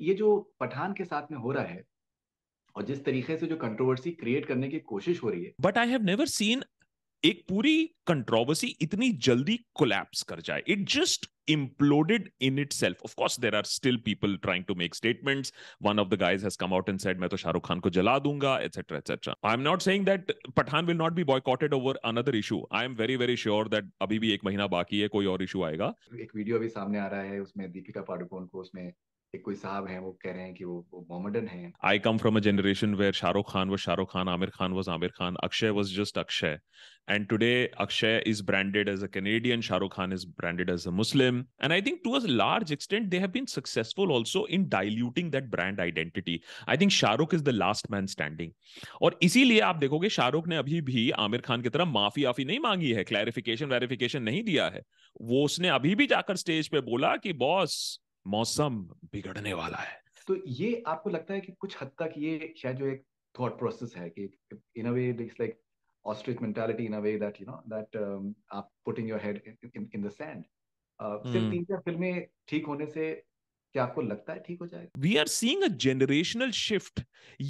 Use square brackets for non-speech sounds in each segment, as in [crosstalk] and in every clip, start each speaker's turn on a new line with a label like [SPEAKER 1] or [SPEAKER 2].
[SPEAKER 1] ये जो पठान के साथ में हो रहा है और जिस तरीके से जो कंट्रोवर्सी क्रिएट करने की
[SPEAKER 2] कोशिश हो रही है but I have never seen एक पूरी कंट्रोवर्सी इतनी जल्दी कोलैप्स कर जाए it just imploded in itself of course there are still people trying to make statements one of the guys has come out and said main to shahrukh khan ko jala dunga etc etc i'm not saying that pathan will not be boycotted over another issue i am very very sure that abhi bhi ek mahina baki hai koi aur issue aayega
[SPEAKER 1] ek video abhi samne aa raha hai usme deepika padukone ko usme एक कोई साहब हैं वो कह रहे हैं कि वो वो मोहम्मदन हैं
[SPEAKER 2] I come from a generation where Shahrukh Khan was Shahrukh Khan Aamir Khan was Aamir Khan Akshay was just Akshay and today akshay is branded as a canadian shahrukh khan is branded as a muslim and i think to a large extent they have been successful also in diluting that brand identity i think shahrukh is the last man standing और इसीलिए आप देखोगे शाहरुख ने अभी भी आमिर खान की तरह माफी आफी नहीं मांगी है क्लैरिफिकेशन वेरिफिकेशन नहीं दिया है वो उसने अभी भी जाकर स्टेज पे बोला कि बॉस मौसम बिगड़ने वाला है
[SPEAKER 1] तो ये आपको लगता है कि कुछ हद तक ये शायद जो एक थॉट प्रोसेस है कि in a way it's like ostrich mentality in a way that you know that आप putting your head in in the sand
[SPEAKER 2] sand सिर्फ uh, hmm. तीन
[SPEAKER 1] चार फिल्में ठीक होने से क्या आपको लगता है ठीक हो जाएगा
[SPEAKER 2] we are seeing a generational shift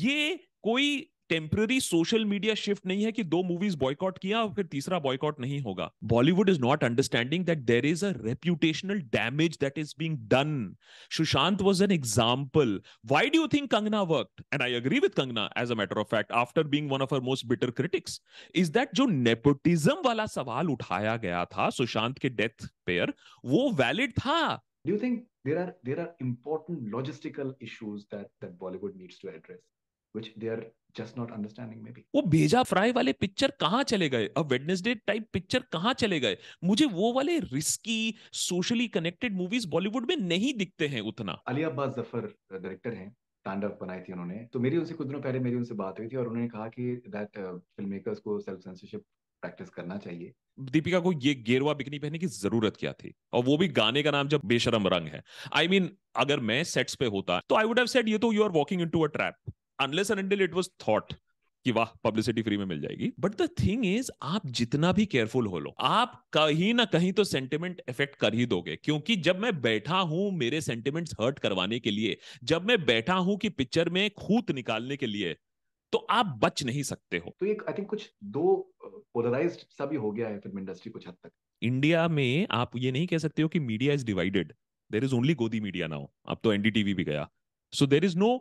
[SPEAKER 2] ये कोई टेम्पररी सोशल मीडिया शिफ्ट नहीं है कि दो मूवीज बॉयकॉट किया और फिर तीसरा बॉयकॉट नहीं होगा Bollywood is not understanding that there is a reputational damage that is being done Sushant was an example why do think Kangana work and I agree with Kangana as a matter of fact after being one of our most bitter critics is that जो nepotism वाला सवाल उठाया गया था सुशांत के death पेयर वो valid था do you think there are
[SPEAKER 1] there are important logistical issues that that bollywood needs to address which they are
[SPEAKER 2] नहीं दिखते हैं उतना अली अब्बास जफर
[SPEAKER 1] डायरेक्टर हैं स्टैंड बनाई थी उन्होंने तो मेरी उनसे कुछ दिनों पहले मेरी उनसे बात हुई थी और उन्होंने कहा कि दैट फिल्म मेकर्स को सेल्फ सेंसरशिप प्रैक्टिस करना चाहिए
[SPEAKER 2] दीपिका को ये गेरवा बिकनी पहनने की जरूरत क्या थी और वो भी गाने का नाम जब बेशरम रंग है आई I मीन mean, अगर मैं सेट्स पे होता तो आई वुड हैव सेड ये तो you are walking into a trap unless and it was thought कि वाह पब्लिसिटी फ्री में मिल जाएगी बट द थिंग इज आप जितना भी केयरफुल हो लो आप कहीं ना कहीं तो सेंटिमेंट इफेक्ट कर ही दोगे क्योंकि जब मैं बैठा हूं मेरे सेंटिमेंट्स हर्ट करवाने के लिए जब मैं बैठा हूं कि पिक्चर में खूत निकालने के लिए तो आप बच नहीं सकते हो
[SPEAKER 1] तो एक आई थिंक कुछ दो पोलराइज सा भी हो गया है फिल्म इंडस्ट्री कुछ हद तक
[SPEAKER 2] इंडिया में आप ये नहीं कह सकते हो कि media is divided there is only Godi media now अब तो एनडीटीवी भी गया so there is no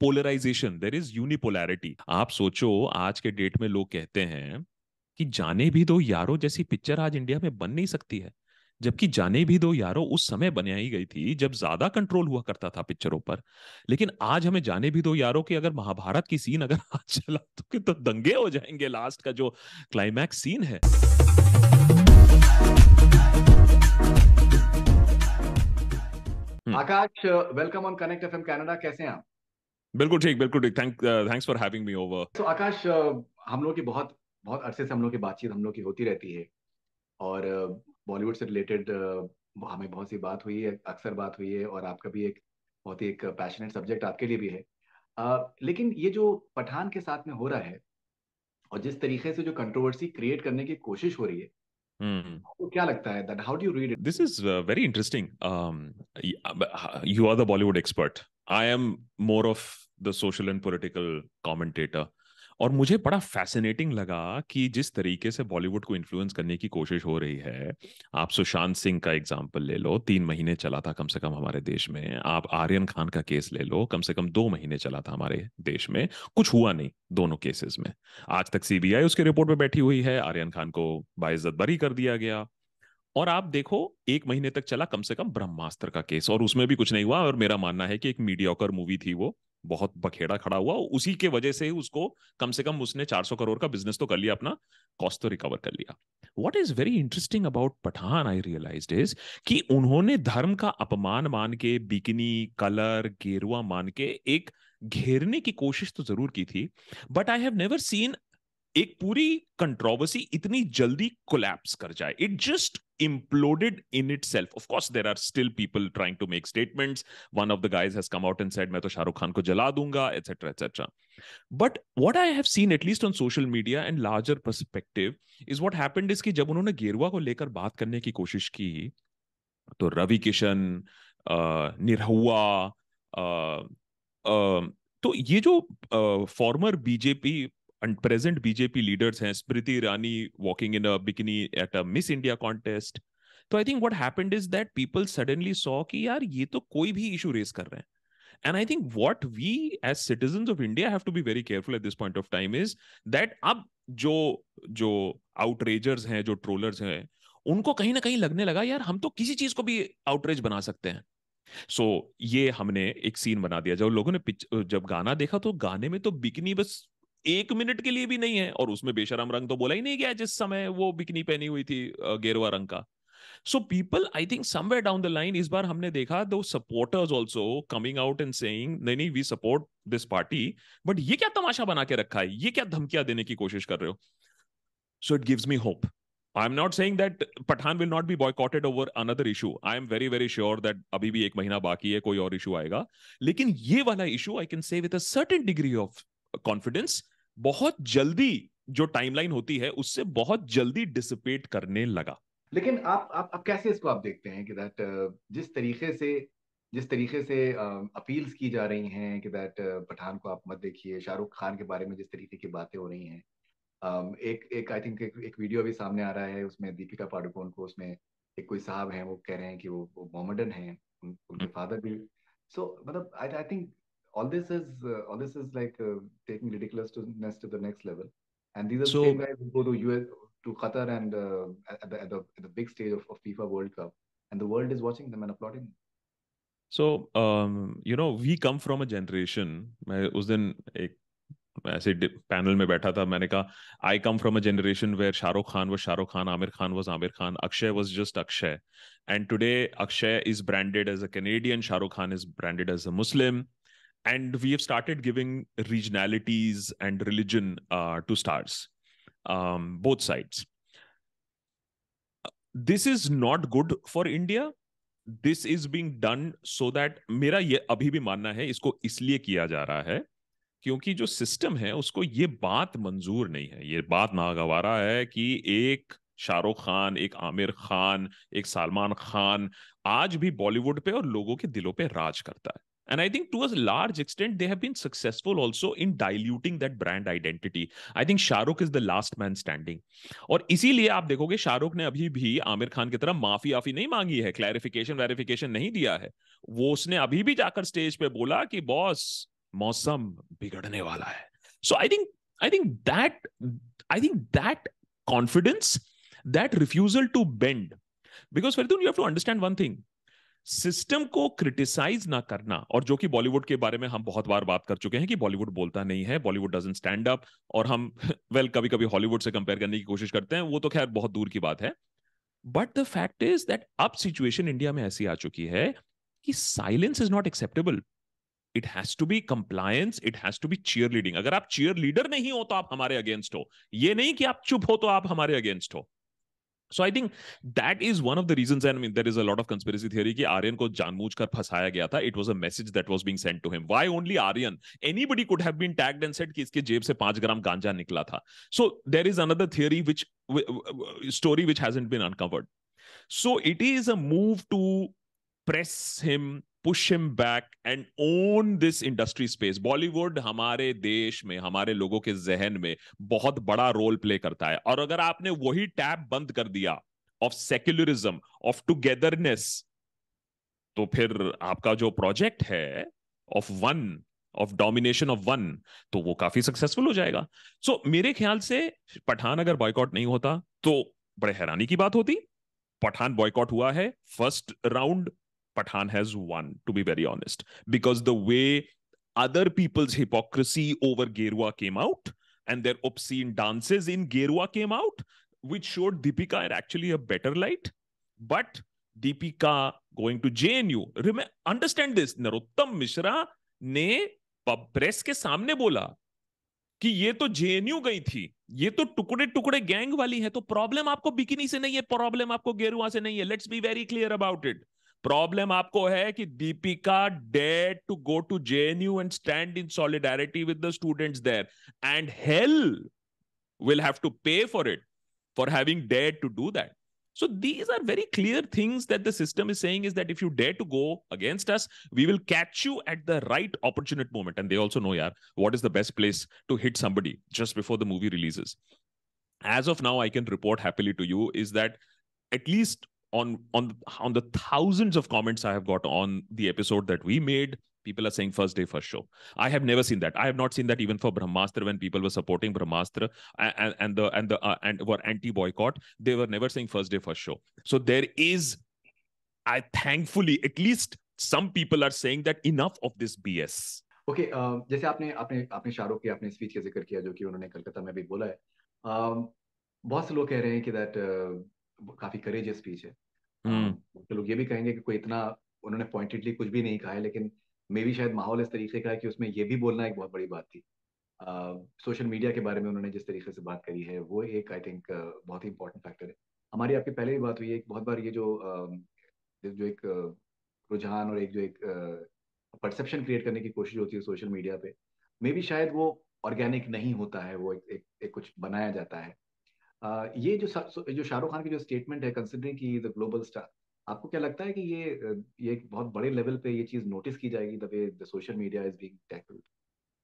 [SPEAKER 2] polarisation there is unipolarity आप सोचो आज के डेट में लोग कहते हैं कि जाने भी दो यारो जैसी पिक्चर आज इंडिया में बन नहीं सकती है जबकि जाने भी दो यारो उस समय बनाई गई थी जब ज्यादा कंट्रोल हुआ करता था पिक्चरों पर लेकिन आज हमें जाने भी दो यारो कि अगर महाभारत की सीन अगर [laughs] आज चला तो, कि तो दंगे हो जाएंगे लास्ट का जो क्लाइमैक्स सीन है
[SPEAKER 1] hmm. Aakash welcome on Connect FM Canada कैसे हैं आप
[SPEAKER 2] बिल्कुल ठीक बिल्कुल ठीक thank thanks for having me over so
[SPEAKER 1] Aakash हम लोग की बहुत बहुत अरसे से हम लोग की बातचीत हम लोग की होती रहती है और बॉलीवुड uh, से रिलेटेड uh, हमें बहुत सी बात हुई है अक्सर बात हुई है और आपका भी एक बहुत ही एक पैशनेट सब्जेक्ट आपके लिए भी है आ, uh, लेकिन ये जो पठान के साथ में हो रहा है और जिस तरीके से जो कंट्रोवर्सी क्रिएट करने की कोशिश हो रही है Mm. क्या लगता है that
[SPEAKER 2] how do you read this is very interesting you are the Bollywood expert I am more of the social and political commentator और मुझे बड़ा फैसिनेटिंग लगा कि जिस तरीके से बॉलीवुड को इन्फ्लुएंस करने की कोशिश हो रही है आप सुशांत सिंह का एग्जाम्पल ले लो तीन महीने चला था कम से कम हमारे देश में आप आर्यन खान का केस ले लो कम से कम दो महीने चला था हमारे देश में कुछ हुआ नहीं दोनों केसेस में आज तक सीबीआई उसके रिपोर्ट में बैठी हुई है आर्यन खान को बाइज्जत बरी कर दिया गया और आप देखो एक महीने तक चला कम से कम ब्रह्मास्त्र का केस और उसमें भी कुछ नहीं हुआ और मेरा मानना है कि एक मीडियोकर मूवी थी वो बहुत बखेड़ा खड़ा हुआ उसी के वजह से उसको कम से कम उसने 400 करोड़ का बिजनेस तो कर लिया अपना कॉस्ट तो रिकवर कर लिया what is very interesting about Pathan I realize is कि उन्होंने धर्म का अपमान मान के बिकनी कलर गेरुआ मान के एक घेरने की कोशिश तो जरूर की थी but I have never seen एक पूरी कंट्रोवर्सी इतनी जल्दी कोलैप्स कर जाए it just imploded in itself. Of course, there are still people trying to make statements. One of the guys has come out and said, "मैं तो शाहरुख खान को जला दूंगा," etc., etc. But what I have seen, at least on social media and larger perspective, is what happened is कि जब उन्होंने गेरुआ को लेकर बात करने की कोशिश की, तो रवि किशन, निरहुआ, तो ये जो former BJP and present BJP leaders हैं Smriti Irani walking in a bikini at a Miss India contest. तो I think what happened is that people suddenly saw कि यार ये तो कोई भी इशू रेज कर रहे हैं And I think what we as citizens of India have to be very careful at this point of time is that अब जो जो outragers हैं जो trollers हैं उनको कहीं ना कहीं लगने लगा यार हम तो किसी चीज को भी आउटरेज बना सकते हैं सो so, ये हमने एक सीन बना दिया जब लोगों ने जब गाना देखा तो गाने में तो बिकनी बस एक मिनट के लिए भी नहीं है और उसमें बेशरम रंग तो बोला ही नहीं गया जिस समय वो बिकनी पहनी हुई थी गेरुआ रंग का so people I think somewhere down the line इस बार हमने देखा दो supporters also coming out and saying नहीं नहीं we support this party but ये क्या तमाशा बना के रखा है ये क्या धमकियां देने की कोशिश कर रहे हो so it gives me hope I am not saying that Pathan will not be boycotted over another issue I am very very sure that अभी भी एक महीना बाकी है कोई और इशू आएगा लेकिन ये वाला issue I can say with certain degree of confidence बहुत जल्दी जो टाइमलाइन होती है उससे बहुत जल्दी डिसिपेट करने लगा
[SPEAKER 1] लेकिन आप आप आप कैसे इसको आप देखते हैं कि दैट uh, जिस तरीके से जिस तरीके से अपील्स um, की जा रही हैं कि दैट uh, पठान को आप मत देखिए शाहरुख खान के बारे में जिस तरीके की बातें हो रही हैं um, एक एक आई थिंक एक, एक वीडियो भी सामने आ रहा है उसमें दीपिका पाडुकोन को उसमें एक कोई साहब हैं वो कह रहे हैं कि वो वो मोमडन हैं उन, उनके फादर हम्म। भी सो so, मतलब I I think all this is uh, all this is like uh, taking ridiculousness to the next level. And these are so, the same guys who go to US to Qatar and uh, at, the, at, the, at the big stage of, of FIFA World Cup, and the world is watching them and applauding.
[SPEAKER 2] So um, you know, we come from a generation. मैं उस दिन एक ऐसे panel में बैठा था मैंने कहा I come from a generation where Shahrukh Khan was Shahrukh Khan Aamir Khan was Aamir Khan Akshay was just Akshay and today Akshay is branded as a Canadian Shahrukh Khan is branded as a Muslim and we have started giving regionalities and religion uh, to stars, um, both sides. This is not good for India. this is being done so that mera ye abhi bhi manna hai isko isliye kiya ja raha hai क्योंकि जो system है उसको ये बात मंजूर नहीं है ये बात नागवारा है कि एक शाहरुख खान एक आमिर खान एक सलमान खान आज भी बॉलीवुड पे और लोगों के दिलों पे राज करता है And I think to a large extent, they have been successful also in diluting that brand identity. I think Shahrukh is the last man standing और इसीलिए आप देखोगे शाहरुख ने अभी भी आमिर खान की तरह माफी आफी नहीं मांगी है क्लैरिफिकेशन वेरिफिकेशन नहीं दिया है वो उसने अभी भी जाकर स्टेज पे बोला कि बॉस मौसम बिगड़ने वाला है so I think I think that I think that confidence that refusal to bend because Faridoon you have to understand one thing system को क्रिटिसाइज ना करना और जो कि बॉलीवुड के बारे में हम बहुत बार बात कर चुके हैं कि बॉलीवुड बोलता नहीं है बॉलीवुड डजन स्टैंड अप और हम वेल [laughs] well, कभी कभी हॉलीवुड से कंपेयर करने की कोशिश करते हैं वो तो खैर बहुत दूर की बात है but the fact is that अब सिचुएशन इंडिया में ऐसी आ चुकी है कि silence is not acceptable it has to be compliance it has to be cheerleading अगर आप चीयर लीडर नहीं हो तो आप हमारे अगेंस्ट हो ये नहीं कि आप चुप हो तो आप हमारे अगेंस्ट हो so I think that is one of the reason and mean there is a lot of conspiracy theory कि आर्यन को जानबूझ कर फंसाया गया था it was a message that was being sent to him why only Aryan anybody could have been tagged and set कि इसके जेब से पांच ग्राम गांजा निकला था so there is another theory which story which hasn't been uncovered so it is a move to press him push him back and own this industry space Bollywood हमारे देश में हमारे लोगों के जहन में बहुत बड़ा रोल प्ले करता है और अगर आपने वही टैप बंद कर दिया ऑफ सेक्युलरिज्म ऑफ टुगेदरनेस तो फिर आपका जो प्रोजेक्ट है of one of domination of one तो वो काफी सक्सेसफुल हो जाएगा सो so, मेरे ख्याल से पठान अगर बॉयकॉट नहीं होता तो बड़े हैरानी की बात होती पठान बॉयकॉट हुआ है first round Pathan has won, to be very honest, because the way other people's hypocrisy over Gerua came out and their obscene dances in Gerua came out, which showed Deepika in actually a better light. But Deepika going to JNU, remember, understand this, Narottam Mishra ne press ke सामने bola कि ये तो JNU गई थी ये तो टुकड़े टुकड़े गैंग वाली है तो प्रॉब्लम आपको बिकिनी से नहीं है प्रॉब्लम आपको गेरुआ से नहीं है let's be very clear about it Problem, problem आपको है कि Deepika dare to go to JNU and stand in solidarity with the students there, and hell will have to pay for it for having dared to do that. So these are very clear things that the system is saying is that if you dare to go against us, we will catch you at the right opportune moment. And they also know, yeah, what is the best place to hit somebody just before the movie releases. As of now, I can report happily to you is that at least on on on the thousands of comments I have got on the episode that we made, people are saying first day first show. I have never seen that. I have not seen that even for Brahmastra when people were supporting Brahmastra and, and the and the uh, and were anti boycott. They were never saying first day first show. So there is, I thankfully at least some people are saying that enough of this BS.
[SPEAKER 1] Okay okay, uh, जैसे आपने आपने आपने शाहरुख की आपने speech का जिक्र किया जो कि उन्होंने कलकत्ता में भी बोला है um, बहुत से लोग कह रहे हैं कि दैट काफी करेजियस स्पीच है हम्म। हाँ, तो लोग ये भी कहेंगे कि कोई इतना उन्होंने पॉइंटेडली कुछ भी नहीं कहा है लेकिन मे भी शायद माहौल इस तरीके का है कि उसमें ये भी बोलना एक बहुत बड़ी बात थी सोशल uh, मीडिया के बारे में उन्होंने जिस तरीके से बात करी है वो एक आई थिंक uh, बहुत ही इंपॉर्टेंट फैक्टर है हमारी आपकी पहले भी बात हुई है बहुत बार ये जो uh, जो एक रुझान और एक जो एक परसेप्शन क्रिएट करने की कोशिश होती है सोशल मीडिया पे मे भी शायद वो ऑर्गेनिक नहीं होता है वो एक, एक, एक कुछ बनाया जाता है ये जो जो शाहरुख खान की जो स्टेटमेंट है कंसिडरिंग की द ग्लोबल स्टार आपको क्या लगता है कि ये ये बहुत बड़े लेवल पे ये चीज नोटिस की जाएगी the way the social media is being tackled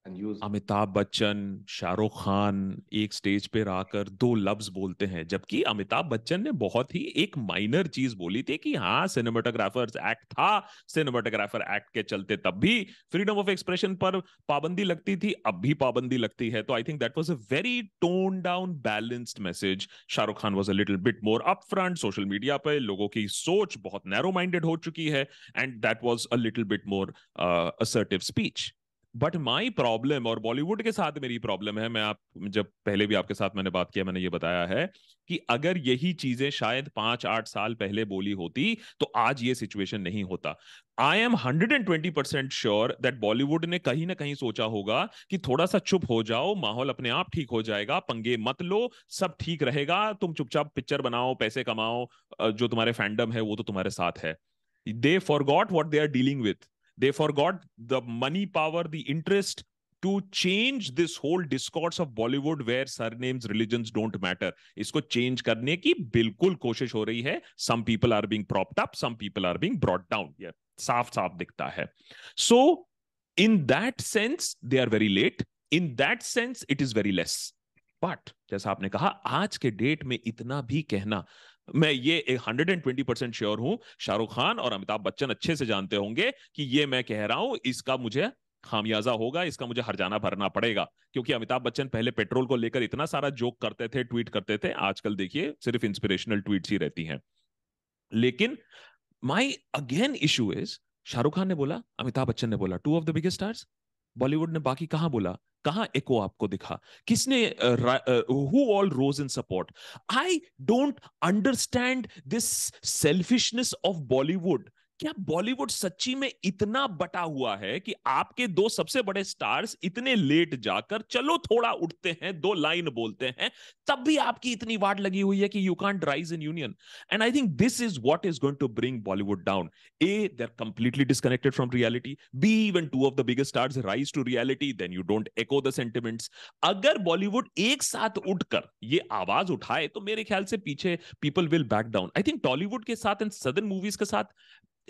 [SPEAKER 2] Amitabh Bachchan Shahrukh Khan एक स्टेज पर आकर दो लफ्ज बोलते हैं जबकि अमिताभ बच्चन ने बहुत ही एक माइनर चीज बोली थी कि हाँ सिनेमाटोग्राफर एक्ट था सिनेमाटोग्राफर एक्ट के चलते तब भी फ्रीडम ऑफ एक्सप्रेशन पर पाबंदी लगती थी अब भी पाबंदी लगती है तो I think that was a very tone down balanced message Shahrukh Khan was a little bit more up front social media पर लोगों की सोच बहुत नैरो माइंडेड हो चुकी है and that was a little bit more assertive speech but my problem और Bollywood के साथ मेरी प्रॉब्लम है मैं आप जब पहले भी आपके साथ मैंने बात किया मैंने ये बताया है कि अगर यही चीजें शायद पांच आठ साल पहले बोली होती तो आज ये सिचुएशन नहीं होता I am hundred and twenty percent sure that Bollywood ने कहीं ना कहीं सोचा होगा कि थोड़ा सा चुप हो जाओ माहौल अपने आप ठीक हो जाएगा पंगे मत लो सब ठीक रहेगा तुम चुपचाप पिक्चर बनाओ पैसे कमाओ जो तुम्हारे फैंडम है वो तो तुम्हारे साथ है they forgot what they are dealing with They forgot the money power, the interest to change this whole discourse of Bollywood where surnames, religions don't matter. isko change karne ki bilkul koshish ho rahi hai Some people are being propped up, some people are being brought down. Yeah, साफ साफ दिखता है. So in that sense, they are very late. In that sense, it is very less. But जैसा आपने कहा आज के date में इतना भी कहना मैं ये hundred and twenty percent sure हूं शाहरुख खान और अमिताभ बच्चन अच्छे से जानते होंगे कि ये मैं कह रहा हूं इसका मुझे खामियाजा होगा इसका मुझे हरजाना भरना पड़ेगा क्योंकि अमिताभ बच्चन पहले पेट्रोल को लेकर इतना सारा जोक करते थे ट्वीट करते थे आजकल देखिए सिर्फ इंस्पिरेशनल ट्वीट ही रहती हैं लेकिन my again issue is Shahrukh Khan ने बोला अमिताभ बच्चन ने बोला two of the biggest stars Bollywood ने बाकी कहां बोला कहां एको आपको दिखा किसने who all rose in support I don't understand this selfishness of Bollywood क्या बॉलीवुड सच्ची में इतना बटा हुआ है कि आपके दो सबसे बड़े स्टार्स इतने लेट जाकर चलो थोड़ा उठते हैं दो लाइन बोलते हैं तब भी आपकी इतनी वाट लगी हुई है कि you can't rise in union and I think this is what is going to bring Bollywood down uh they are completely disconnected from reality be even two of the biggest stars rise to reality then you don't echo the sentiments अगर Bollywood एक साथ उठकर ये आवाज उठाए तो मेरे ख्याल से पीछे people will back down I think Tollywood के साथ एंड सदन मूवीज के साथ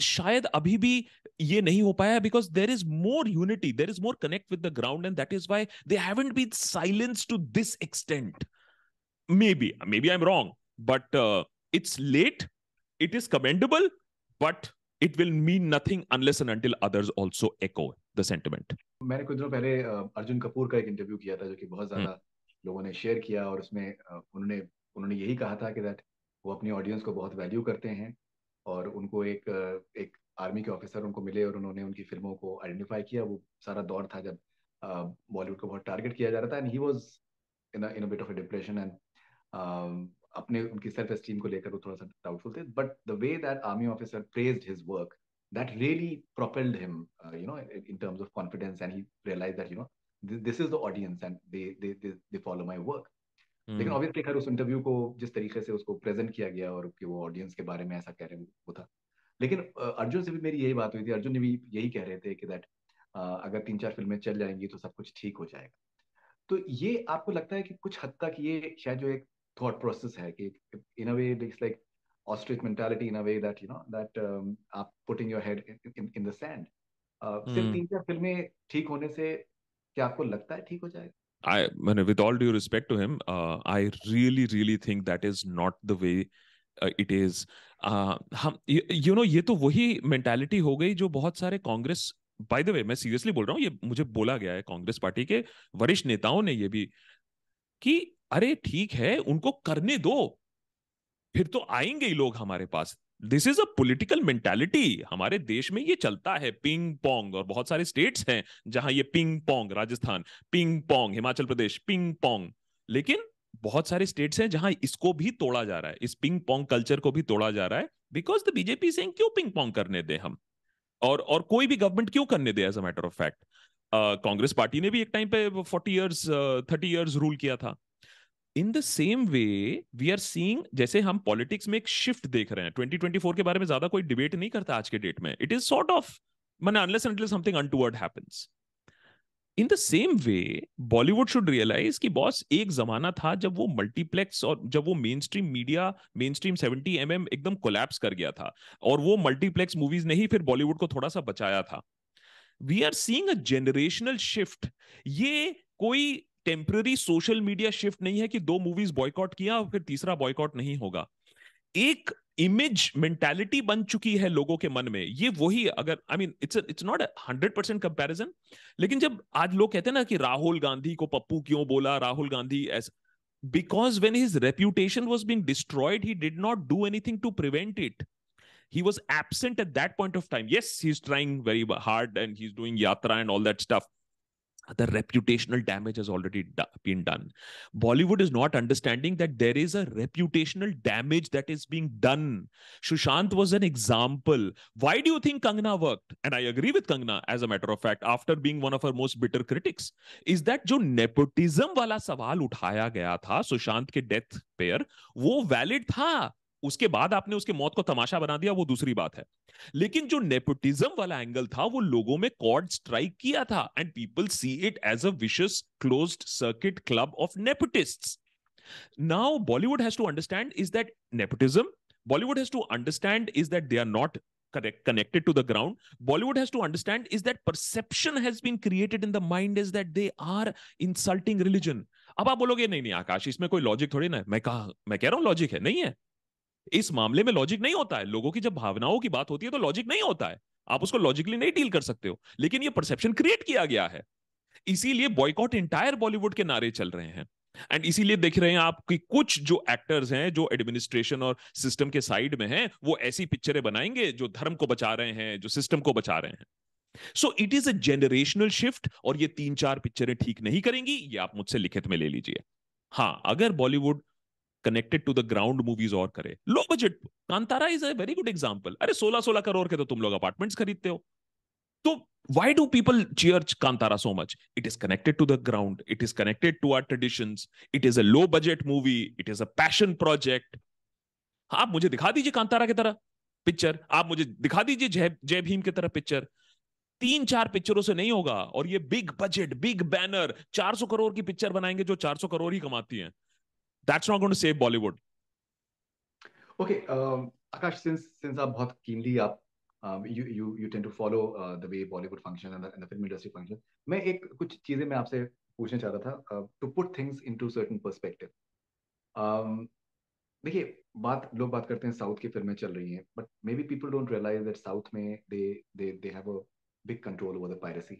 [SPEAKER 2] शायद अभी भी ये नहीं हो पाया because there is more unity there is more connect with the ground and that is why they haven't been silence to this extent maybe maybe I am wrong but it's late it is commendable but it will mean nothing unless and until others also echo the sentiment.
[SPEAKER 1] मैंने कुछ दिनों पहले अर्जुन कपूर का एक interview किया था जो कि बहुत ज्यादा हम्म। लोगों ने शेयर किया और उसमें उन्होंने उन्होंने यही कहा था कि दैट वो अपनी ऑडियंस को बहुत वैल्यू करते हैं और उनको एक एक आर्मी के ऑफिसर उनको मिले और उन्होंने उनकी फिल्मों को आइडेंटिफाई किया वो सारा दौर था जब बॉलीवुड को बहुत टारगेट किया जा रहा था and he was in in bit of a depression and अपने उनकी सेल्फ एस्टीम को लेकर वो थोड़ा सा डाउटफुल थे but the way that army officer praise his work that really propelled him you know in terms of confidence and he realise that you know this is the audience and they audience and they, they they लेकिन obviously hmm. खैर उस interview को जिस तरीके से उसको present किया गया और कि वो ऑडियंस के बारे में ऐसा कह रहे वो था लेकिन अर्जुन से भी मेरी यही बात हुई थी अर्जुन ने भी यही कह रहे थे कि दैट अगर तीन चार फिल्में चल जाएंगी तो सब कुछ ठीक हो जाएगा तो ये आपको लगता है कि कुछ हद तक ये शायद जो एक थॉट प्रोसेस है कि in a way it's like ostrich mentality in a way that you know that आप putting your head in in, in, in सिर्फ हम्म। तीन चार फिल्में ठीक होने से क्या आपको लगता है ठीक हो जाएगा
[SPEAKER 2] I, mean, with all due respect to him, uh, I really, really think that is not the way uh, it is. Uh, हम you know, ये तो वही mentality हो गई जो बहुत सारे Congress, by the way, मैं seriously बोल रहा हूँ ये मुझे बोला गया है Congress party के वरिष्ठ नेताओं ने ये भी कि अरे ठीक है उनको करने दो फिर तो आएंगे ही लोग हमारे पास this is a political mentality हमारे देश में ये चलता है पिंग पोंग और बहुत सारे स्टेट्स हैं जहां ये ping pong Rajasthan ping pong Himachal Pradesh ping pong लेकिन बहुत सारे स्टेट्स हैं जहां इसको भी तोड़ा जा रहा है इस पिंग पोंग कल्चर को भी तोड़ा जा रहा है बिकॉज द बीजेपी से क्यों पिंग पोंग करने दें हम और और कोई भी गवर्नमेंट क्यों करने दे as a matter of fact Congress party ने भी एक टाइम पे forty years thirty years rule किया था in the same way we are seeing जैसे हम पॉलिटिक्स में एक शिफ्ट देख रहे हैं 2024 के बारे में ज्यादा कोई डिबेट नहीं करता आज के डेट में इट इज सॉर्ट ऑफ मैंने unless and something untoward happens in the same way Bollywood should realise कि बॉस एक जमाना था जब वो मल्टीप्लेक्स और जब वो mainstream media mainstream seventy M mm एकदम कोलैप्स कर गया था और वो मल्टीप्लेक्स मूवीज ने ही फिर बॉलीवुड को थोड़ा सा बचाया था we are seeing generational shift ये कोई टेम्पररी सोशल मीडिया शिफ्ट नहीं है कि दो मूवीज बॉयकॉट किया और फिर तीसरा बॉयकॉट नहीं होगा एक इमेज मेंटेलिटी बन चुकी है लोगों के मन में ये वही अगर I mean it's it's not hundred percent comparison लेकिन जब आज लोग कहते हैं ना कि राहुल गांधी को पप्पू क्यों बोला Rahul Gandhi as because when his reputation was being destroyed he did not do anything to prevent it he was absent at that point of time yes he's trying very hard and he's doing yatra and all that stuff the reputational damage has already do- been done. Bollywood is not understanding that there is a reputational damage that is being done. Shushant was an example. Why do you think Kangna worked? And I agree with Kangna, as a matter of fact, after being one of her most bitter critics, is that जो nepotism wala सवाल उठाया gaya tha, Sushant के death pair, wo valid tha. उसके बाद आपने उसके मौत को तमाशा बना दिया वो दूसरी बात है लेकिन जो नेपोटिज्म वाला एंगल था वो लोगों में कॉर्ड स्ट्राइक किया था and people see it as a vicious closed circuit club of nepotist now Bollywood has to understand is that nepotism Bollywood has to understand is that they are not connected to the ground bollywood has to understand is that perception has been created in the mind is that they are insulting religion अब आप बोलोगे नहीं नहीं आकाश इसमें कोई logic थोड़ी ना है मैं कहा मैं कह रहा हूं लॉजिक है नहीं है इस मामले में लॉजिक नहीं होता है लोगों की जब भावनाओं की बात होती है तो लॉजिक नहीं होता है आप उसको लॉजिकली नहीं डील कर सकते हो लेकिन ये परसेप्शन क्रिएट किया गया है इसीलिए बॉयकॉट इंटायर बॉलीवुड के नारे चल रहे हैं एंड इसीलिए देख रहे हैं आप कि कुछ जो एक्टर्स हैं जो एडमिनिस्ट्रेशन और सिस्टम के साइड में हैं वो ऐसी पिक्चरें बनाएंगे जो धर्म को बचा रहे हैं जो सिस्टम को बचा रहे हैं so it is a generational shift और ये तीन चार पिक्चरें ठीक नहीं करेंगी ये आप मुझसे लिखित में ले लीजिए हाँ अगर Bollywood connected to the ground movies और करे low budget Kantara is a very good example अरे सोलह सोलह करोड़ के तो तुम लोग अपार्टमेंट खरीदते हो तो why do people cheer kantara so much it is connected to the ground it is connected to our traditions it is a low budget movie it is a passion project आप मुझे दिखा दीजिए कांतारा की तरह picture आप मुझे दिखा दीजिए जय जय भीम की तरह पिक्चर तीन चार पिक्चरों से नहीं होगा और ये big budget big banner 400 crore की पिक्चर बनाएंगे जो 400 करोड़ ही कमाती हैं that's not going to save Bollywood.
[SPEAKER 1] Okay, um, Akash, since since I'm बहुत keenly up, um, you you you tend to follow uh, the way Bollywood functions and the, and the film industry functions. main ek kuch cheeze main aapse puchna chahta tha uh, to put things into certain perspective. Um, देखिए बात लोग बात करते हैं south की फिल्में चल रही हैं but maybe people don't realise that south में they they they have a big control over the piracy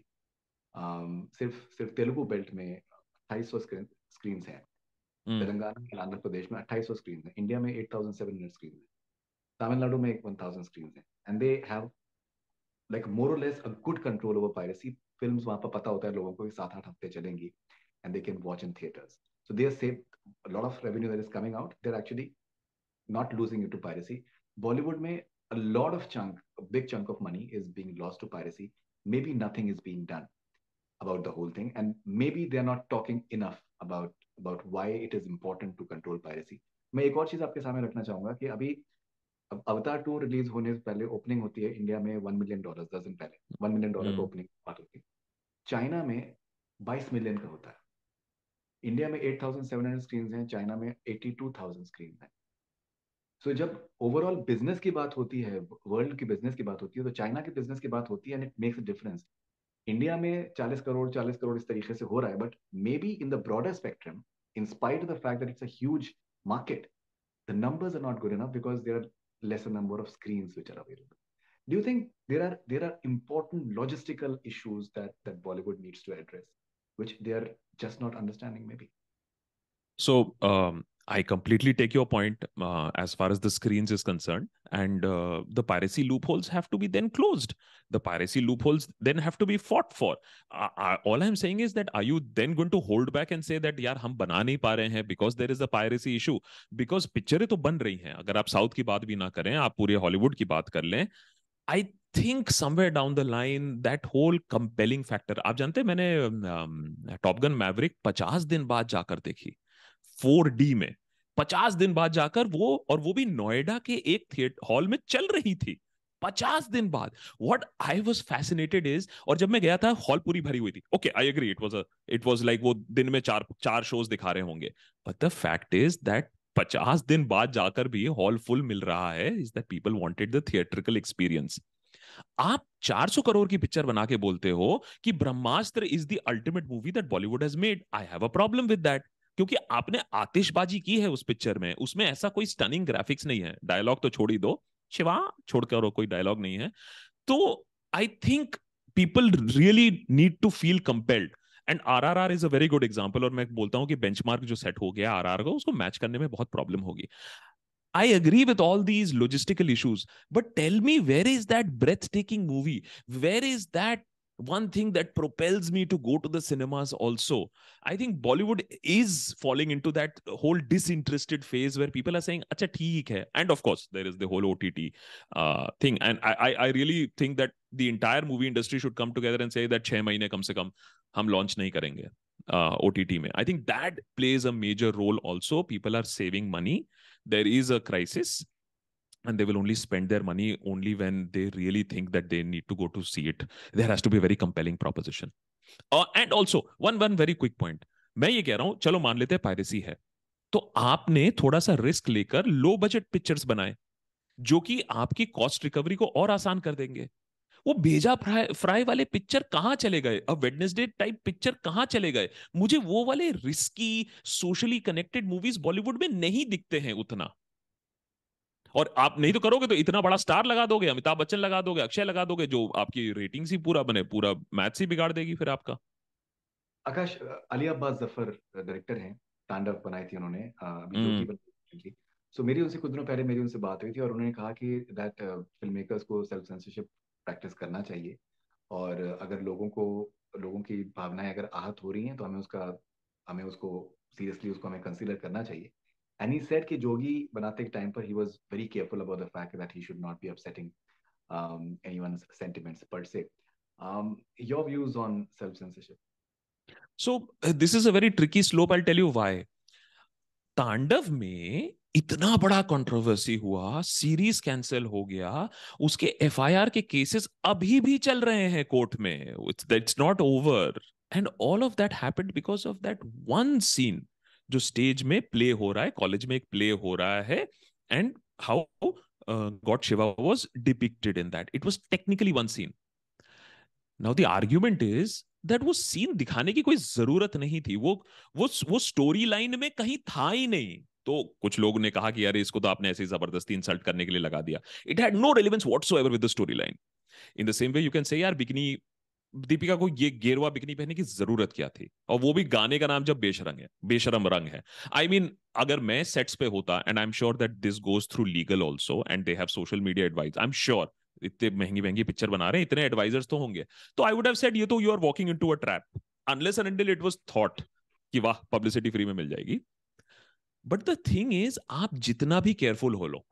[SPEAKER 1] सिर्फ सिर्फ तेलुगु बेल्ट में अट्ठाईस सौ स्क्रीन स्क्रीन्स हैं Hmm. तेलंगाना एंड आंध्र प्रदेश में अट्ठाईस सौ स्क्रीन है इंडिया में eight thousand seven hundred screen है तमिलनाडु में वन थाउजेंड स्क्रीन है and they have like more और less a good control over piracy film वहां पर पता होता है लोगों को कि सात आठ हफ्ते चलेंगी and they can watch in theatres so they save lot of revenue that is coming out they are actually not losing you to piracy Bollywood में a lot of chunk a big chunk of money is being lost to piracy. Maybe nothing is being done about the whole thing. And maybe they're not talking enough about about why it is important to control piracy मैं एक और चीज आपके सामने रखना चाहूंगा कि अभी अब अवतार टू रिलीज होने से पहले ओपनिंग होती है इंडिया में वन मिलियन डॉलर दस दिन पहले वन मिलियन डॉलर का ओपनिंग बात होती है चाइना में बाईस मिलियन का होता है इंडिया में eight thousand seven hundred screen है चाइना में एटी टू थाउजेंड स्क्रीन है सो जब ओवरऑल बिजनेस की बात होती है वर्ल्ड की बिजनेस की बात होती है तो चाइना की बिजनेस की बात होती है and it makes a difference India में 40 करोड़ 40 करोड़ इस तरीके से हो रहा है but maybe in the broader in spite of the fact that it's a huge market, the numbers are not good enough because there are lesser number of screens which are available. Do you think there are there are important logistical issues that that Bollywood needs to address, which they are just not understanding maybe?
[SPEAKER 2] So um, I completely take your point uh, as far as the screens is concerned, and uh, the piracy loopholes have to be then closed. The piracy loopholes then have to be fought for. all I'm saying is that are you then going to hold back and say that यार हम बना नहीं पा रहे because there is a piracy issue because पिक्चरें तो बन रही हैं अगर आप साउथ की बात भी ना करें आप पूरे हॉलीवुड की बात कर लें I think somewhere down the line that whole compelling factor आप जानते हैं फोर डी में पचास दिन बाद जाकर वो और वो भी नोएडा के एक थिएटर हॉल में चल रही थी पचास दिन बाद what I was fascinated is और जब मैं गया था हॉल पूरी भरी हुई थी okay I agree it was it was like वो दिन में चार चार शोज दिखा रहे होंगे but the fact is that पचास दिन बाद जाकर भी हॉल फुल मिल रहा है is that people wanted the theatrical experience आप 400 करोड़ की पिक्चर बना के बोलते हो कि Brahmastra is the ultimate movie that Bollywood has made I have a problem with that क्योंकि आपने आतिशबाजी की है उस पिक्चर में उसमें ऐसा कोई स्टनिंग ग्राफिक्स नहीं है डायलॉग तो छोड़ ही दो शिवा छोड़कर और कोई डायलॉग नहीं है तो I think people really need to feel compelled and R R R is a very good example और मैं बोलता हूँ कि बेंचमार्क जो सेट हो गया आर आर का उसको मैच करने में बहुत प्रॉब्लम होगी I agree with all these logistical issues, but tell me where is that breathtaking movie? Where is that one thing that propels me to go to the cinemas also i think bollywood is falling into that whole disinterested phase where people are saying acha theek hai and of course there is the whole ott uh, thing and I, I, I really think that the entire movie industry should come together and say that 6 mahine kam se kam hum launch nahi karenge uh, ott mein i think that plays a major role also people are saving money there is a crisis and they will only spend their money only when they really think that they need to go to see it there has to be a very compelling proposition uh, and also one one very quick point मैं ये कह रहा हूं चलो मान लेते हैं piracy है तो आपने थोड़ा सा रिस्क लेकर लो बजट पिक्चर्स बनाए जो कि आपकी कॉस्ट रिकवरी को और आसान कर देंगे वो भेजा फ्राई, फ्राई वाले पिक्चर कहां चले गए अब वेडनेसडे टाइप पिक्चर कहां चले गए मुझे वो वाले risky socially connected movies Bollywood में नहीं दिखते हैं उतना और आप नहीं तो करोगे तो इतना बड़ा स्टार लगा दोगे अमिताभ बच्चन लगा दोगे अक्षय लगा दोगे जो आपकी रेटिंग ही पूरा बने पूरा मैथ्स ही बिगाड़ देगी फिर आपका
[SPEAKER 1] आकाश अली अब्बास जफर डायरेक्टर हैं तांडव बनाई थी उन्होंने अभी सो हम्म। मेरी उनसे कुछ दिनों पहले मेरी उनसे बात हुई थी और उन्होंने कहा कि दैट फिल्म मेकर्स को सेल्फ सेंसरशिप प्रैक्टिस करना चाहिए और अगर लोगों को लोगों की भावनाएं अगर आहत हो रही हैं तो हमें उसका हमें उसको सीरियसली उसको हमें कंसिडर करना चाहिए And he said कि Jogi Banate के time पर he was very careful about the fact that he should not be upsetting um, anyone's sentiments per se. Um, your views on self censorship?
[SPEAKER 2] So uh, this is a very tricky slope. I'll tell you why. तांडव में इतना बड़ा controversy हुआ series cancel हो गया उसके FIR के cases अभी भी चल रहे हैं कोर्ट में it's not over and all of that happened because of that one scene जो स्टेज में प्ले हो रहा है कॉलेज में एक प्ले हो रहा है and how god Shiva was depicted in that it was technically one scene now the argument is that वो सीन दिखाने की कोई जरूरत नहीं थी वो वो वो स्टोरी लाइन में कहीं था ही नहीं तो कुछ लोगों ने कहा कि अरे इसको तो आपने ऐसे जबरदस्ती इंसल्ट करने के लिए लगा दिया it had no relevance whatsoever storyline in the same way you can say यार बिकनी दीपिका को ये गेरुआ बिकनी पहनने की जरूरत क्या थी और वो भी गाने का नाम जब बेशरंग है बेशरम रंग है आई I मीन mean, अगर मैं सेट्स पे होता and I am sure that this goes through legal also and they have social media advice I am sure इतने महंगी महंगी पिक्चर बना रहे हैं इतने एडवाइजर्स तो होंगे तो आई वुड हैव सेड ये तो you are walking into a trap unless and it was thought कि वाह पब्लिसिटी फ्री में मिल जाएगी बट द थिंग इज आप जितना भी केयरफुल हो लो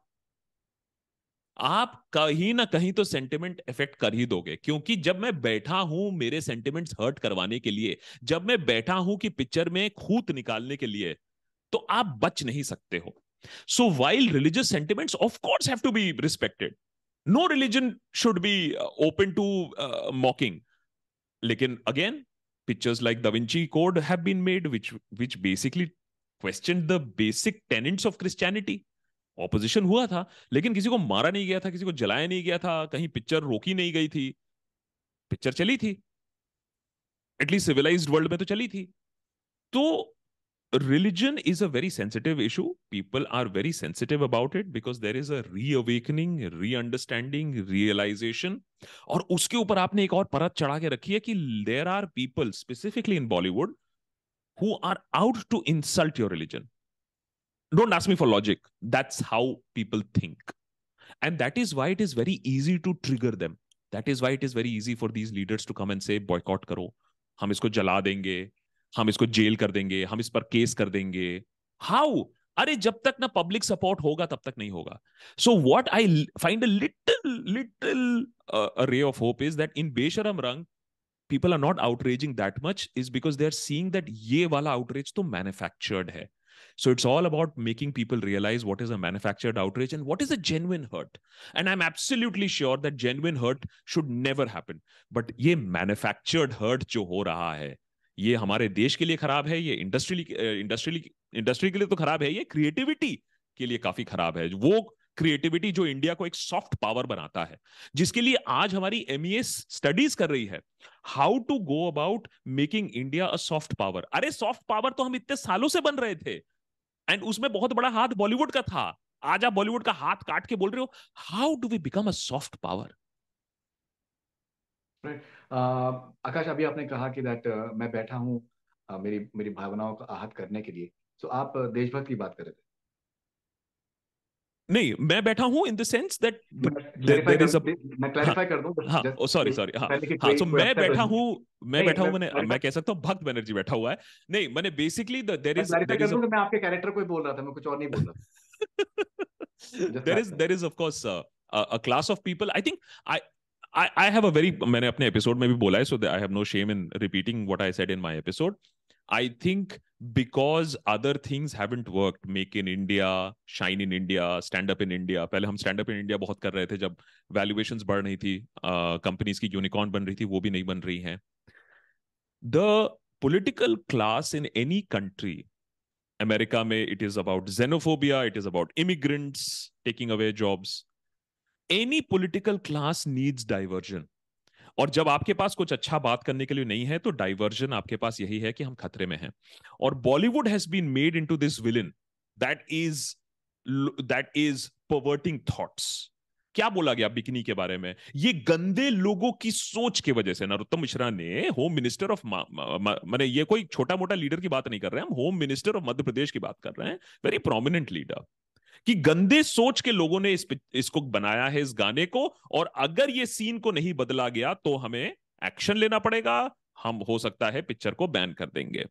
[SPEAKER 2] आप कहीं ना कहीं तो सेंटिमेंट इफेक्ट कर ही दोगे क्योंकि जब मैं बैठा हूं मेरे सेंटिमेंट्स हर्ट करवाने के लिए जब मैं बैठा हूं कि पिक्चर में खूत निकालने के लिए तो आप बच नहीं सकते हो so while religious sentiments of course have to be respected no religion should be open to मॉकिंग लेकिन again pictures like the Vinci could have been made which which basically question the basic tenants of क्रिस्टैनिटी opposition हुआ था लेकिन किसी को मारा नहीं गया था किसी को जलाया नहीं गया था कहीं पिक्चर रोकी नहीं गई थी पिक्चर चली थी एटलीस्ट सिविलाइज वर्ल्ड में तो चली थी तो religion is a very sensitive issue people are very sensitive about it because there is a reawakening री अंडरस्टैंडिंग रियलाइजेशन और उसके ऊपर आपने एक और परत चढ़ा के रखी है कि there are people specifically in Bollywood who are out to insult your religion don't ask me for logic. That's how people think. And that is why it is very easy to trigger them. That is why it is very easy for these leaders to come and say, boycott karo. हम इसको जला देंगे हम इसको jail कर देंगे हम इस पर केस कर देंगे हाउ अरे जब तक ना पब्लिक सपोर्ट होगा तब तक नहीं होगा so what I find a little little ray of hope is that in Besharam Rang people are not outraging that much is because they are seeing that ये वाला आउटरेज तो मैन्युफैक्चर्ड है So it's all about making people realize what is a manufactured outrage and what is a genuine hurt. And I'm absolutely sure that genuine hurt should never happen. But ये manufactured hurt जो हो रहा है ये हमारे देश के लिए खराब है ये इंडस्ट्री इंडस्ट्री इंडस्ट्री के लिए तो खराब है ये क्रिएटिविटी के लिए काफी खराब है वो क्रिएटिविटी जो इंडिया को एक सॉफ्ट पावर बनाता है जिसके लिए आज हमारी एम स्टडीज कर रही है how to go about making India a soft power अरे सॉफ्ट पावर तो हम इतने सालों से बन रहे थे एंड उसमें बहुत बड़ा हाथ बॉलीवुड का था आज आप बॉलीवुड का हाथ काट के बोल रहे हो how do we become a soft power Akash अभी आपने कहा
[SPEAKER 1] कि दैट uh, मैं बैठा हूं uh, मेरी मेरी भावनाओं का आहत करने के लिए तो आप uh, देशभक्त की
[SPEAKER 2] बात कर रहे थे नहीं मैं बैठा हूं in the sense that there is a मैं क्लेरिफाई कर दूं हां हाँ, ओ सॉरी सॉरी हां हां सो मैं अच्छा बैठा हूं मैं बैठा हूं मैंने मैं कह सकता हूं भक्त बनर्जी बैठा हुआ है नहीं मैंने basically there is there is मैं
[SPEAKER 1] आपके कैरेक्टर को ही बोल रहा था मैं कुछ और नहीं बोल
[SPEAKER 2] रहा there is there is of course a class of people I think I I, I have a very मैंने अपने एपिसोड में भी बोला है so I have no shame in repeating what I said in my episode I think because other things haven't worked, make in India, shine in India, stand up in India. पहले हम stand up in India बहुत कर रहे थे जब valuations बढ़ रही थी, companies की unicorn बन रही थी, वो भी नहीं बन रही हैं. The political class in any country, America में it is about xenophobia, it is about immigrants taking away jobs. Any political class needs diversion. और जब आपके पास कुछ अच्छा बात करने के लिए नहीं है तो डाइवर्जन आपके पास यही है कि हम खतरे में हैं और Bollywood has been made into this villain that is that is perverting thoughts क्या बोला गया बिकनी के बारे में ये गंदे लोगों की सोच की वजह से नरोत्तम मिश्रा ने होम मिनिस्टर ऑफ मैंने ये कोई छोटा मोटा लीडर की बात नहीं कर रहे हैं हम home minister of Madhya Pradesh की बात कर रहे हैं वेरी प्रोमिनेंट लीडर कि गंदे सोच के लोगों ने इस इसको बनाया है इस गाने को और अगर ये सीन को नहीं बदला गया तो हमें एक्शन लेना पड़ेगा हम हो सकता है पिक्चर को बैन कर देंगे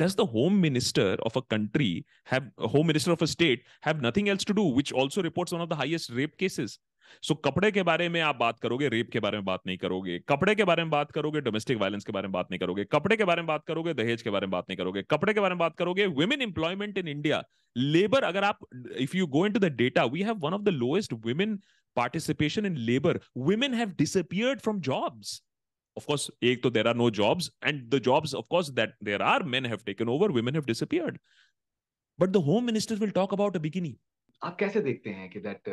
[SPEAKER 2] does the home minister of a country have home minister of a state have nothing else to do which also reports one of the highest rape cases सो कपड़े के बारे में आप बात करोगे रेप के बारे में बात नहीं करोगे कपड़े के बारे में बात करोगे डोमेस्टिक वायलेंस के बारे में बात नहीं करोगे कपड़े के बारे में बात करोगे दहेज के बारे में बात नहीं करोगे कपड़े के बारे में बात करोगे women employment in India labour अगर आप if you go into the data we have one of the lowest women participation in labour women have disappeared from jobs of course ek to तो there are no jobs and the jobs of course that there are men have taken over women have disappeared but the home minister will talk about a bikini आप कैसे देखते हैं कि that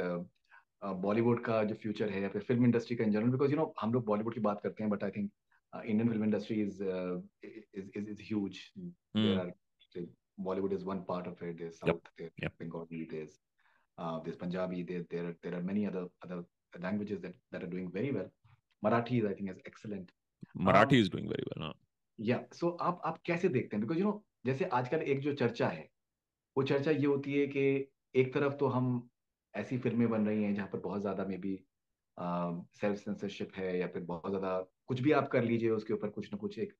[SPEAKER 1] Bollywood का जो future है या फिर फिल्म इंडस्ट्री का in general because you know हम लोग बॉलीवुड की बात करते हैं but I think Indian film industry is is is huge Bollywood is one part of it is south there Bengali there this Punjabi there there are there are many other other languages that that are doing very well Marathi is I think is excellent
[SPEAKER 2] Marathi is doing very well
[SPEAKER 1] yeah so आप आप कैसे देखते हैं because you no जैसे आजकल एक जो चर्चा है वो चर्चा ये होती है कि एक तरफ तो हम ऐसी फिल्में बन रही हैं जहाँ पर बहुत ज़्यादा मे बी सेल्फ सेंसरशिप है या फिर बहुत ज़्यादा कुछ भी आप कर लीजिए उसके ऊपर कुछ ना कुछ एक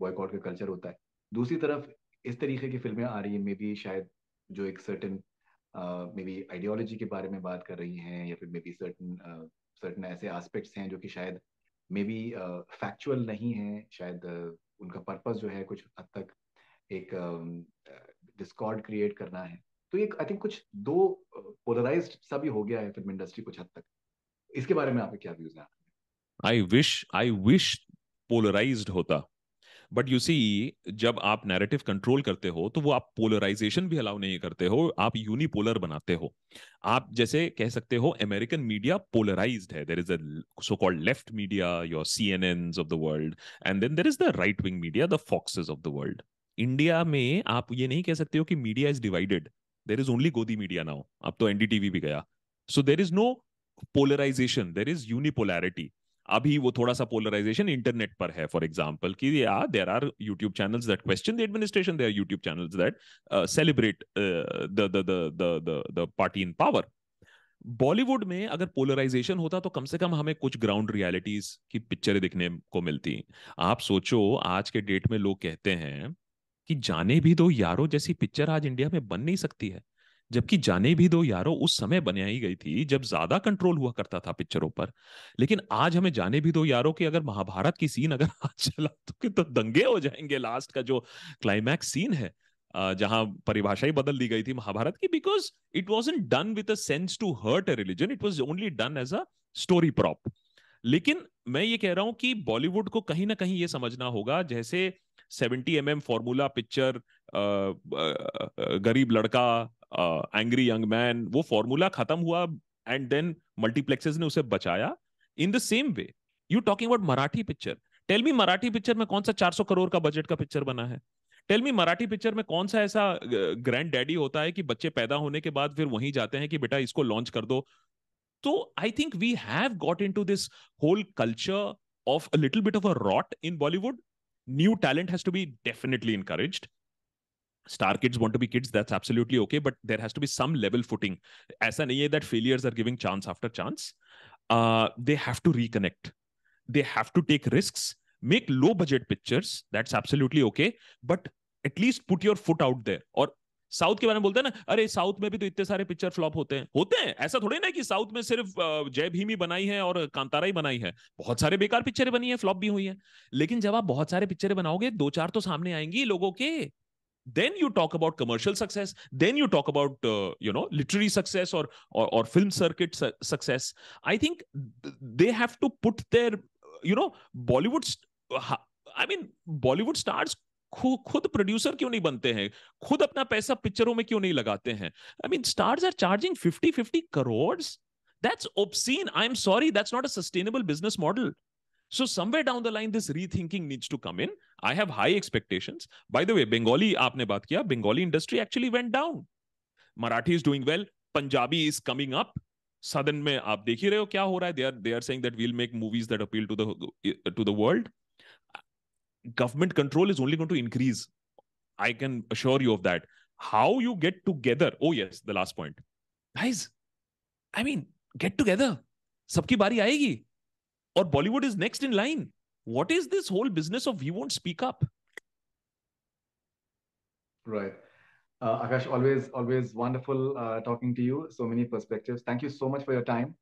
[SPEAKER 1] बॉयकॉट का कल्चर होता है दूसरी तरफ इस तरीके की फिल्में आ रही हैं मे बी शायद जो एक सर्टन मे बी आइडियोलॉजी के बारे में बात कर रही हैं या फिर मे बी सर्टन सर्टन ऐसे आस्पेक्ट्स हैं जो कि शायद मे बी फैक्चुअल नहीं है शायद uh, उनका पर्पस जो है कुछ हद तक एक डिस्कॉर्ड uh, क्रिएट करना है तो एक आई थिंक कुछ दो पोलराइज सा भी हो गया है फिल्म इंडस्ट्री कुछ हद तक इसके बारे में आपके क्या व्यूज हैं
[SPEAKER 2] I wish I wish polarise होता बट यू सी जब आप नैरेटिव कंट्रोल करते हो तो वो आप पोलराइजेशन भी अलाउ नहीं करते हो आप यूनिपोलर बनाते हो आप जैसे कह सकते हो अमेरिकन मीडिया पोलराइज है there is so called left media your C N N of the world and then there is the right wing media the Foxes of the world India में आप ये नहीं कह सकते हो कि media is divided there is only Godi media now अब तो एनडीटीवी भी गया so there is no polarisation there is unipolarity अभी वो थोड़ा सा पोलराइजेशन इंटरनेट पर है फॉर एग्जाम्पल कि there are YouTube channels that question the administration there YouTube channels that celebrate the party in power Bollywood में अगर पोलराइजेशन होता तो कम से कम हमें कुछ ग्राउंड रियलिटीज की पिक्चरें दिखने को मिलती आप सोचो आज के डेट में लोग कहते हैं कि जाने भी दो यारो जैसी पिक्चर आज इंडिया में बन नहीं सकती है जबकि जाने भी दो यारो उस समय बनाई गई थी जब ज्यादा कंट्रोल हुआ करता था पिक्चरों पर लेकिन आज हमें जाने भी दो यारो कि अगर महाभारत की सीन अगर [laughs] आज चला तो, तो दंगे हो जाएंगे लास्ट का जो क्लाइमैक्स सीन है जहां परिभाषा ही बदल दी गई थी महाभारत की because it was done with sense to hurt a religion it was only done as a story prop लेकिन मैं ये कह रहा हूं कि बॉलीवुड को कहीं ना कहीं ये समझना होगा जैसे seventy M M formula picture गरीब लड़का एंग्री यंग मैन वो फॉर्मूला खत्म हुआ एंड देन मल्टीप्लेक्सेस ने उसे बचाया in the same way you talking about Marathi picture tell me Marathi picture में कौन सा 400 करोड़ का बजट का पिक्चर बना है टेल मी मराठी पिक्चर में कौन सा ऐसा ग्रैंड डैडी होता है कि बच्चे पैदा होने के बाद फिर वहीं जाते हैं कि बेटा इसको लॉन्च कर दो तो I think we have got into this whole culture of a little bit of a rot in Bollywood new talent has to be definitely encouraged star kids want to be kids that's absolutely okay but there has to be some level footing as an ea that failures are giving chance after chance uh, they have to reconnect they have to take risks make low budget pictures that's absolutely okay but at least put your foot out there or south के बारे में बोलते हैं ना अरे south में भी तो इतने सारे पिक्चर फ्लॉप होते हैं होते हैं ऐसा थोड़ी ना कि साउथ में सिर्फ जय भीम बनाई है और कांतारा बनाई है बहुत सारे बेकार पिक्चरें बनी है फ्लॉप भी हुई है लेकिन जब आप बहुत सारे पिक्चरें बनाओगे दो चार तो सामने आएंगी लोगों के then you talk about commercial success then you talk about you know literary success और film circuit success I think they have to put there you know Bollywood I mean Bollywood stars खुद खुद producer क्यों नहीं बनते हैं खुद अपना पैसा पिक्चरों में क्यों नहीं लगाते हैं I mean stars are charging fifty fifty crore that's obscene I am sorry that's not a sustainable business model So somewhere down the line, this rethinking needs to come in. I have high expectations. By the way, Bengali, आपने बात किया, Bengali industry actually went down. Marathi is doing well. Punjabi is coming up. सदन में आप देख ही रहे हो क्या हो रहा है they are they are saying that we'll make movies that appeal to the to the world government control is only going to increase. I can assure you of that. How you get together. Oh, yes, the last point. Guys, I mean, get together. Sabki bari aegi. Or Bollywood is next in line. What is this whole business of we won't speak up? Right. Uh,
[SPEAKER 1] Akash, always, always wonderful uh, talking to you. So many perspectives. Thank you so much for your time.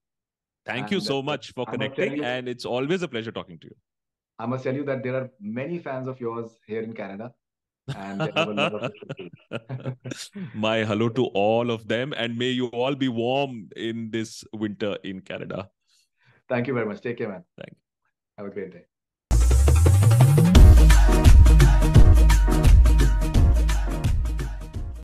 [SPEAKER 2] Thank and you so uh, much for connecting, and it's always a pleasure talking to you.
[SPEAKER 1] I must tell you that there are many fans of yours here in Canada. and
[SPEAKER 2] [laughs] My hello to all of them, and may you all be warm in this winter in Canada.
[SPEAKER 1] Thank you very much. Take care, man. Thank you. Have a great day.